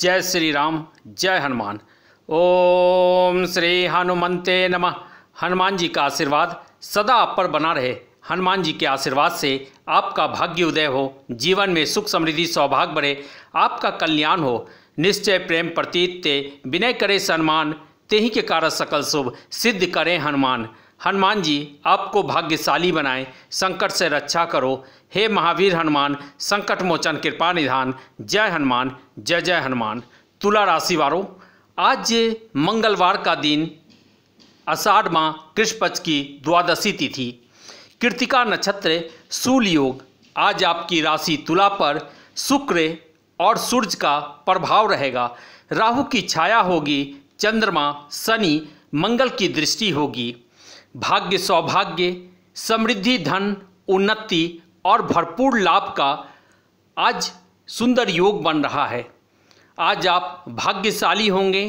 जय श्री राम जय हनुमान ओम श्री हनुमते नमः हनुमान जी का आशीर्वाद सदा आप पर बना रहे हनुमान जी के आशीर्वाद से आपका भाग्य उदय हो जीवन में सुख समृद्धि सौभाग्य बढ़े आपका कल्याण हो निश्चय प्रेम प्रतीत ते विनय करे सम्मान ते के कारण सकल शुभ सिद्ध करें हनुमान हनुमान जी आपको भाग्यशाली बनाएं संकट से रक्षा करो हे महावीर हनुमान संकट मोचन कृपा निधान जय हनुमान जय जय हनुमान तुला राशि वालों आज ये मंगलवार का दिन अषाढ़ माह कृष्ण पक्ष की द्वादशी तिथि कृतिका नक्षत्र सूल योग आज आपकी राशि तुला पर शुक्र और सूर्य का प्रभाव रहेगा राहु की छाया होगी चंद्रमा शनि मंगल की दृष्टि होगी भाग्य सौभाग्य समृद्धि धन उन्नति और भरपूर लाभ का आज सुंदर योग बन रहा है आज आप भाग्यशाली होंगे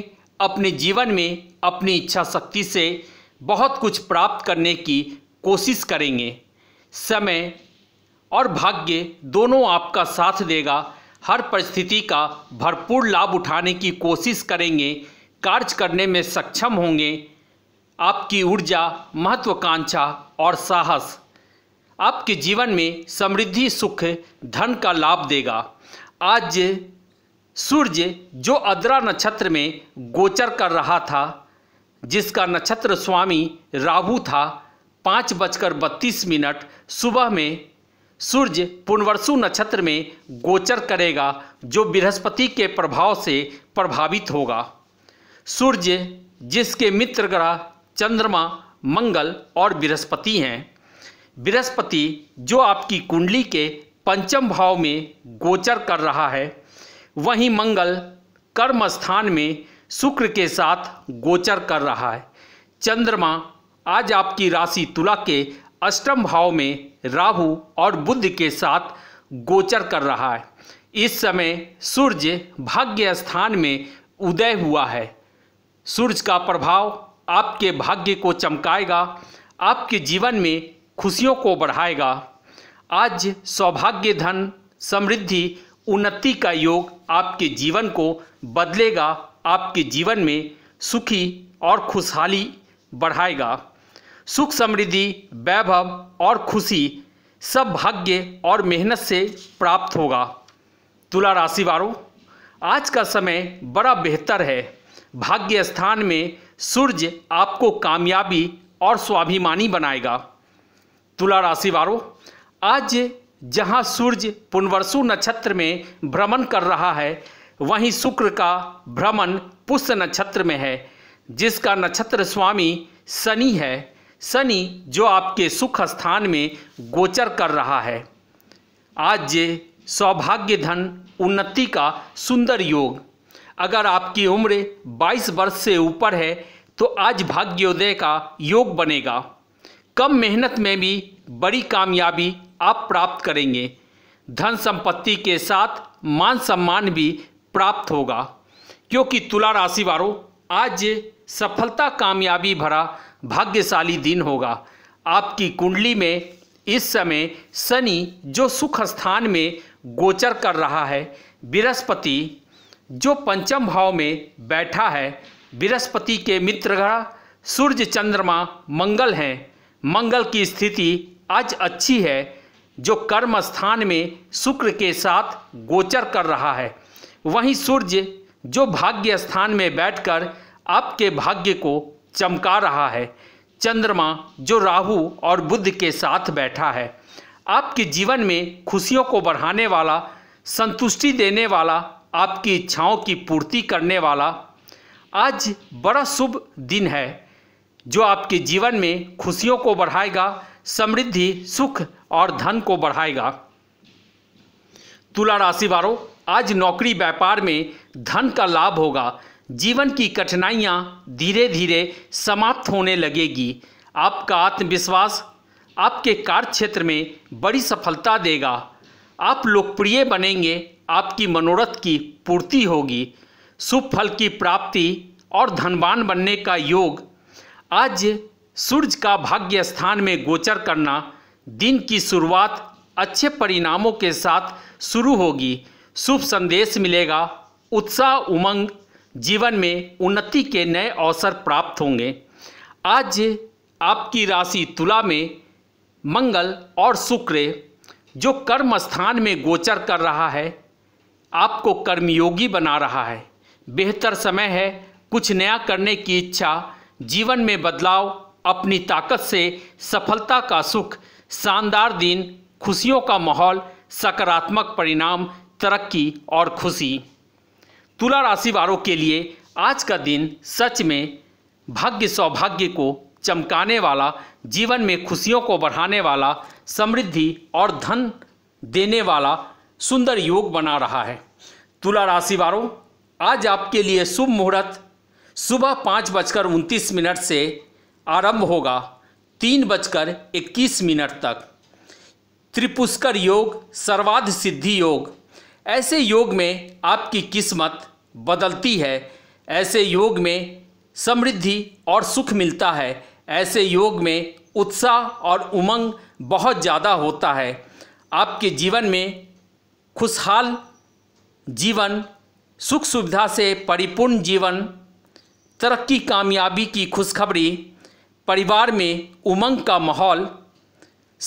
अपने जीवन में अपनी इच्छा शक्ति से बहुत कुछ प्राप्त करने की कोशिश करेंगे समय और भाग्य दोनों आपका साथ देगा हर परिस्थिति का भरपूर लाभ उठाने की कोशिश करेंगे कार्य करने में सक्षम होंगे आपकी ऊर्जा महत्वाकांक्षा और साहस आपके जीवन में समृद्धि सुख धन का लाभ देगा आज सूर्य जो अद्रा नक्षत्र में गोचर कर रहा था जिसका नक्षत्र स्वामी राहु था पाँच बजकर बत्तीस मिनट सुबह में सूर्य पुनवर्सु नक्षत्र में गोचर करेगा जो बृहस्पति के प्रभाव से प्रभावित होगा सूर्य जिसके मित्र ग्रह चंद्रमा मंगल और बृहस्पति हैं बृहस्पति जो आपकी कुंडली के पंचम भाव में गोचर कर रहा है वहीं मंगल कर्म स्थान में शुक्र के साथ गोचर कर रहा है चंद्रमा आज आपकी राशि तुला के अष्टम भाव में राहु और बुद्ध के साथ गोचर कर रहा है इस समय सूर्य भाग्य स्थान में उदय हुआ है सूर्य का प्रभाव आपके भाग्य को चमकाएगा आपके जीवन में खुशियों को बढ़ाएगा आज सौभाग्य धन समृद्धि उन्नति का योग आपके जीवन को बदलेगा आपके जीवन में सुखी और खुशहाली बढ़ाएगा सुख समृद्धि वैभव और खुशी सब भाग्य और मेहनत से प्राप्त होगा तुला राशि वालों आज का समय बड़ा बेहतर है भाग्य स्थान में सूर्य आपको कामयाबी और स्वाभिमानी बनाएगा तुला राशि वालों आज जहां सूर्य पुनवर्सु नक्षत्र में भ्रमण कर रहा है वहीं शुक्र का भ्रमण पुष्य नक्षत्र में है जिसका नक्षत्र स्वामी शनि है शनि जो आपके सुख स्थान में गोचर कर रहा है आज ये सौभाग्य धन उन्नति का सुंदर योग अगर आपकी उम्र 22 वर्ष से ऊपर है तो आज भाग्योदय का योग बनेगा कम मेहनत में भी बड़ी कामयाबी आप प्राप्त करेंगे धन संपत्ति के साथ मान सम्मान भी प्राप्त होगा क्योंकि तुला राशि वालों आज सफलता कामयाबी भरा भाग्यशाली दिन होगा आपकी कुंडली में इस समय शनि जो सुख स्थान में गोचर कर रहा है बृहस्पति जो पंचम भाव में बैठा है बृहस्पति के मित्र ग्रह सूर्य चंद्रमा मंगल हैं मंगल की स्थिति आज अच्छी है जो कर्म स्थान में शुक्र के साथ गोचर कर रहा है वहीं सूर्य जो भाग्य स्थान में बैठकर आपके भाग्य को चमका रहा है चंद्रमा जो राहु और बुद्ध के साथ बैठा है आपके जीवन में खुशियों को बढ़ाने वाला संतुष्टि देने वाला आपकी इच्छाओं की पूर्ति करने वाला आज बड़ा शुभ दिन है जो आपके जीवन में खुशियों को बढ़ाएगा समृद्धि सुख और धन को बढ़ाएगा तुला राशि वालों आज नौकरी व्यापार में धन का लाभ होगा जीवन की कठिनाइयाँ धीरे धीरे समाप्त होने लगेगी आपका आत्मविश्वास आपके कार्य क्षेत्र में बड़ी सफलता देगा आप लोकप्रिय बनेंगे आपकी मनोरथ की पूर्ति होगी शुभ फल की प्राप्ति और धनवान बनने का योग आज सूर्य का भाग्य स्थान में गोचर करना दिन की शुरुआत अच्छे परिणामों के साथ शुरू होगी शुभ संदेश मिलेगा उत्साह उमंग जीवन में उन्नति के नए अवसर प्राप्त होंगे आज आपकी राशि तुला में मंगल और शुक्र जो कर्म स्थान में गोचर कर रहा है आपको कर्मयोगी बना रहा है बेहतर समय है कुछ नया करने की इच्छा जीवन में बदलाव अपनी ताकत से सफलता का सुख शानदार दिन खुशियों का माहौल सकारात्मक परिणाम तरक्की और खुशी तुला राशि वालों के लिए आज का दिन सच में भाग्य सौभाग्य को चमकाने वाला जीवन में खुशियों को बढ़ाने वाला समृद्धि और धन देने वाला सुंदर योग बना रहा है तुला राशि वालों आज आपके लिए शुभ मुहूर्त सुबह पाँच बजकर उनतीस मिनट से आरंभ होगा तीन बजकर इक्कीस मिनट तक त्रिपुष्कर योग सर्वाध सिद्धि योग ऐसे योग में आपकी किस्मत बदलती है ऐसे योग में समृद्धि और सुख मिलता है ऐसे योग में उत्साह और उमंग बहुत ज़्यादा होता है आपके जीवन में खुशहाल जीवन सुख सुविधा से परिपूर्ण जीवन तरक्की कामयाबी की खुशखबरी परिवार में उमंग का माहौल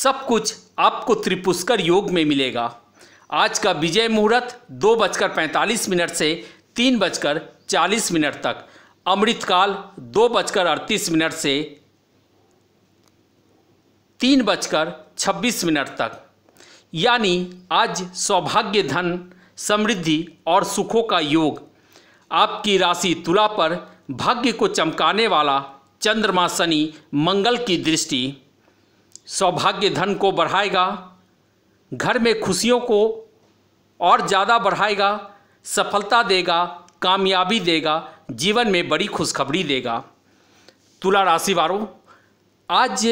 सब कुछ आपको त्रिपुष्कर योग में मिलेगा आज का विजय मुहूर्त दो बजकर पैंतालीस मिनट से तीन बजकर चालीस मिनट तक अमृतकाल दो बजकर अड़तीस मिनट से तीन बजकर छब्बीस मिनट तक यानी आज सौभाग्य धन समृद्धि और सुखों का योग आपकी राशि तुला पर भाग्य को चमकाने वाला चंद्रमा शनि मंगल की दृष्टि सौभाग्य धन को बढ़ाएगा घर में खुशियों को और ज़्यादा बढ़ाएगा सफलता देगा कामयाबी देगा जीवन में बड़ी खुशखबरी देगा तुला राशि वालों आज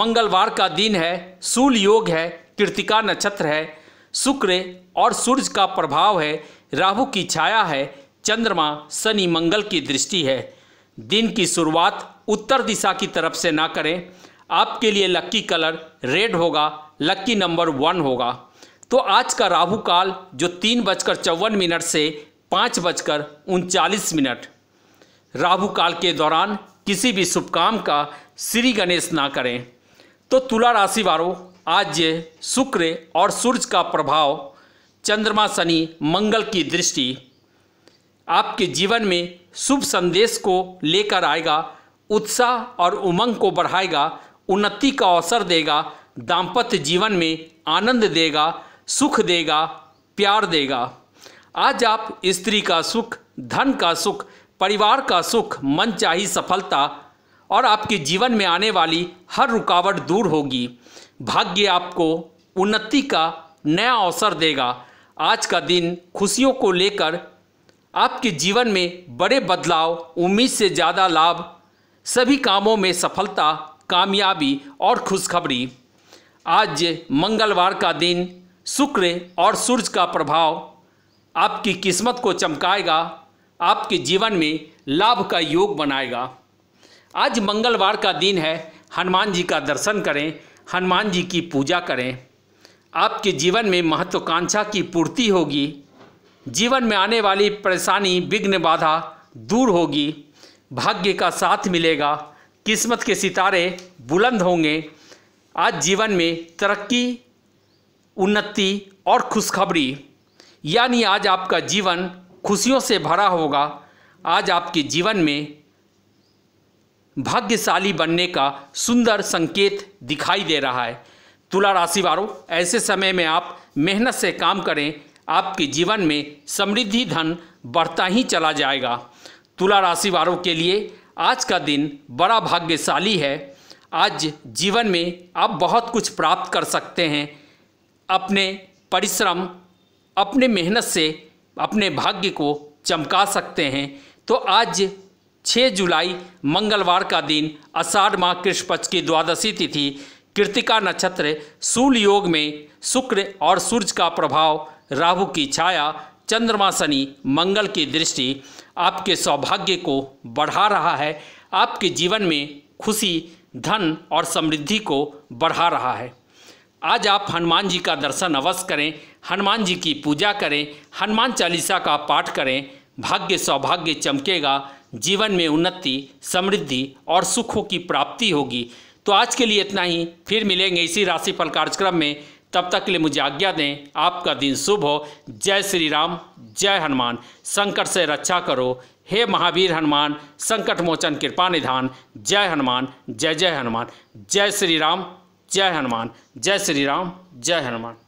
मंगलवार का दिन है सूल योग है कृतिका नक्षत्र है शुक्र और सूर्य का प्रभाव है राहु की छाया है चंद्रमा शनि मंगल की दृष्टि है दिन की शुरुआत उत्तर दिशा की तरफ से ना करें आपके लिए लक्की कलर रेड होगा लक्की नंबर वन होगा तो आज का राहु काल जो तीन बजकर चौवन मिनट से पाँच बजकर उनचालीस मिनट राहु काल के दौरान किसी भी शुभ काम का श्री गणेश ना करें तो तुला राशि वालों आज ये शुक्र और सूर्य का प्रभाव चंद्रमा शनि मंगल की दृष्टि आपके जीवन में शुभ संदेश को लेकर आएगा उत्साह और उमंग को बढ़ाएगा उन्नति का अवसर देगा दाम्पत्य जीवन में आनंद देगा सुख देगा प्यार देगा आज आप स्त्री का सुख धन का सुख परिवार का सुख मन चाही सफलता और आपके जीवन में आने वाली हर रुकावट दूर होगी भाग्य आपको उन्नति का नया अवसर देगा आज का दिन खुशियों को लेकर आपके जीवन में बड़े बदलाव उम्मीद से ज़्यादा लाभ सभी कामों में सफलता कामयाबी और खुशखबरी आज मंगलवार का दिन शुक्र और सूर्य का प्रभाव आपकी किस्मत को चमकाएगा आपके जीवन में लाभ का योग बनाएगा आज मंगलवार का दिन है हनुमान जी का दर्शन करें हनुमान जी की पूजा करें आपके जीवन में महत्वाकांक्षा की पूर्ति होगी जीवन में आने वाली परेशानी विघ्न बाधा दूर होगी भाग्य का साथ मिलेगा किस्मत के सितारे बुलंद होंगे आज जीवन में तरक्की उन्नति और खुशखबरी यानी आज आपका जीवन खुशियों से भरा होगा आज आपके जीवन में भाग्यशाली बनने का सुंदर संकेत दिखाई दे रहा है तुला राशि वालों ऐसे समय में आप मेहनत से काम करें आपके जीवन में समृद्धि धन बढ़ता ही चला जाएगा तुला राशि वालों के लिए आज का दिन बड़ा भाग्यशाली है आज जीवन में आप बहुत कुछ प्राप्त कर सकते हैं अपने परिश्रम अपने मेहनत से अपने भाग्य को चमका सकते हैं तो आज 6 जुलाई मंगलवार का दिन आषाढ़ माह कृष्ण पक्ष की द्वादशी तिथि कृतिका नक्षत्र सूल योग में शुक्र और सूर्य का प्रभाव राहु की छाया चंद्रमा शनि मंगल की दृष्टि आपके सौभाग्य को बढ़ा रहा है आपके जीवन में खुशी धन और समृद्धि को बढ़ा रहा है आज आप हनुमान जी का दर्शन अवश्य करें हनुमान जी की पूजा करें हनुमान चालीसा का पाठ करें भाग्य सौभाग्य चमकेगा जीवन में उन्नति समृद्धि और सुखों की प्राप्ति होगी तो आज के लिए इतना ही फिर मिलेंगे इसी राशिफल कार्यक्रम में तब तक के लिए मुझे आज्ञा दें आपका दिन शुभ हो जय श्री राम जय हनुमान संकट से रक्षा करो हे महावीर हनुमान संकट मोचन कृपा निधान जय हनुमान जय जय हनुमान जय श्री राम जय हनुमान जय श्री राम जय हनुमान